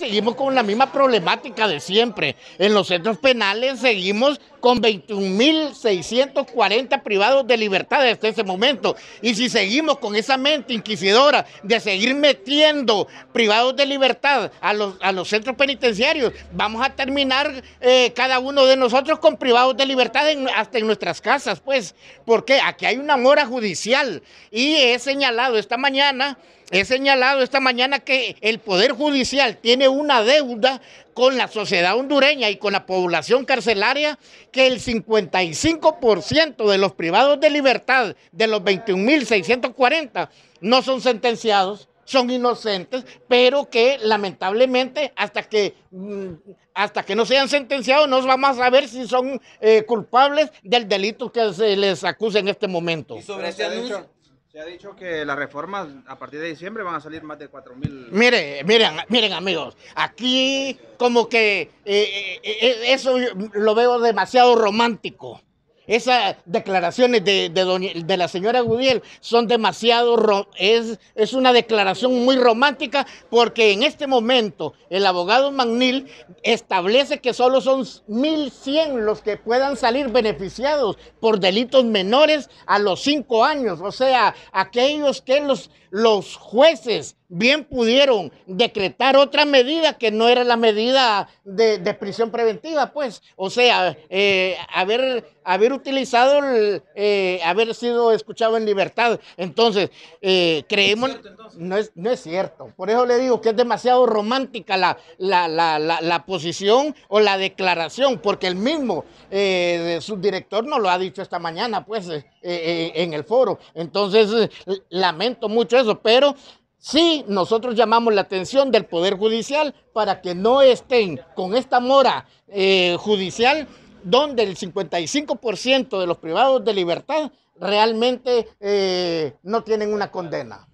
seguimos con la misma problemática de siempre. En los centros penales seguimos con 21.640 privados de libertad hasta ese momento. Y si seguimos con esa mente inquisidora de seguir metiendo privados de libertad a los, a los centros penitenciarios, vamos a terminar eh, cada uno de nosotros con privados de libertad hasta en nuestras casas, pues, porque aquí hay una mora judicial y he señalado esta mañana... He señalado esta mañana que el Poder Judicial tiene una deuda con la sociedad hondureña y con la población carcelaria que el 55% de los privados de libertad de los 21.640 no son sentenciados, son inocentes, pero que lamentablemente hasta que, mm, hasta que no sean sentenciados no vamos a saber si son eh, culpables del delito que se les acusa en este momento. sobre este se ha dicho que las reformas a partir de diciembre van a salir más de 4000 mil. miren, miren amigos, aquí como que eh, eh, eh, eso lo veo demasiado romántico. Esas declaraciones de, de, la señora Gudiel son demasiado, es, es una declaración muy romántica porque en este momento el abogado Magnil establece que solo son 1.100 los que puedan salir beneficiados por delitos menores a los cinco años, o sea, aquellos que los, los jueces bien pudieron decretar otra medida que no era la medida de, prisión preventiva, pues, o sea, eh, haber, haber utilizado el eh, haber sido escuchado en libertad. Entonces, eh, creemos... No, es, no es cierto. Por eso le digo que es demasiado romántica la, la, la, la, posición o la declaración, porque el mismo eh, subdirector no lo ha dicho esta mañana, pues, en el foro. Entonces, lamento mucho eso, pero Sí, nosotros llamamos la atención del Poder Judicial para que no estén con esta mora judicial donde el 55% de los privados de libertad realmente eh, no tienen una condena.